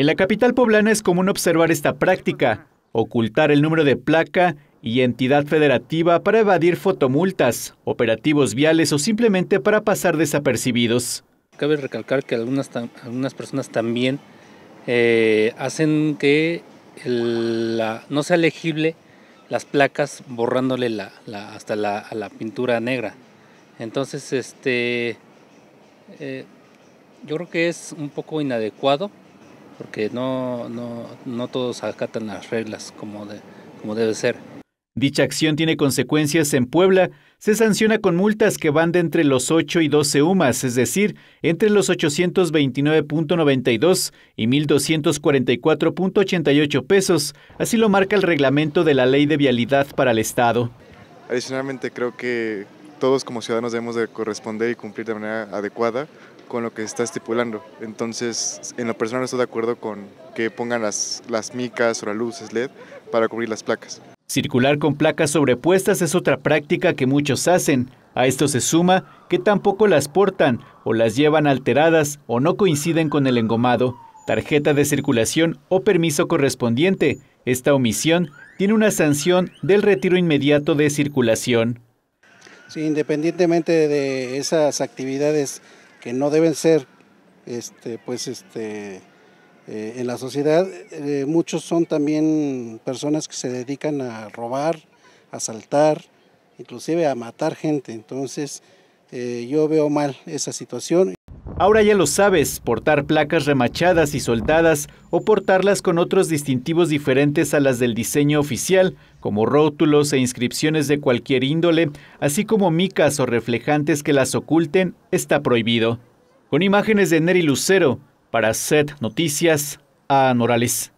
En la capital poblana es común observar esta práctica, ocultar el número de placa y entidad federativa para evadir fotomultas, operativos viales o simplemente para pasar desapercibidos. Cabe recalcar que algunas, personas también eh, hacen que no sea legible las placas borrándole hasta la, pintura negra. Entonces, este, eh, yo creo que es un poco inadecuado porque no, no, todos acatan las reglas como, de, como debe ser. Dicha acción tiene consecuencias en Puebla. Se sanciona con multas que van de entre los 8 y 12 UMAS, es decir, entre los 829.92 y 1.244.88 pesos. Así lo marca el reglamento de la Ley de Vialidad para el Estado. Adicionalmente, creo que todos como ciudadanos debemos de corresponder y cumplir de manera adecuada con lo que está estipulando. Entonces, en lo personal estoy de acuerdo con que pongan las, las micas o las luces LED para cubrir las placas. Circular con placas sobrepuestas es otra práctica que muchos hacen. A esto se suma que tampoco las portan o las llevan alteradas o no coinciden con el engomado, tarjeta de circulación o permiso correspondiente. Esta omisión tiene una sanción del retiro inmediato de circulación. Sí, independientemente de esas actividades que no deben ser este, pues este, eh, en la sociedad. Eh, muchos son también personas que se dedican a robar, a asaltar, inclusive a matar gente. Entonces eh, yo veo mal esa situación. Ahora ya lo sabes, portar placas remachadas y soldadas o portarlas con otros distintivos diferentes a las del diseño oficial, como rótulos e inscripciones de cualquier índole, así como micas o reflejantes que las oculten, está prohibido. Con imágenes de Nery Lucero, para Set Noticias, a Norales.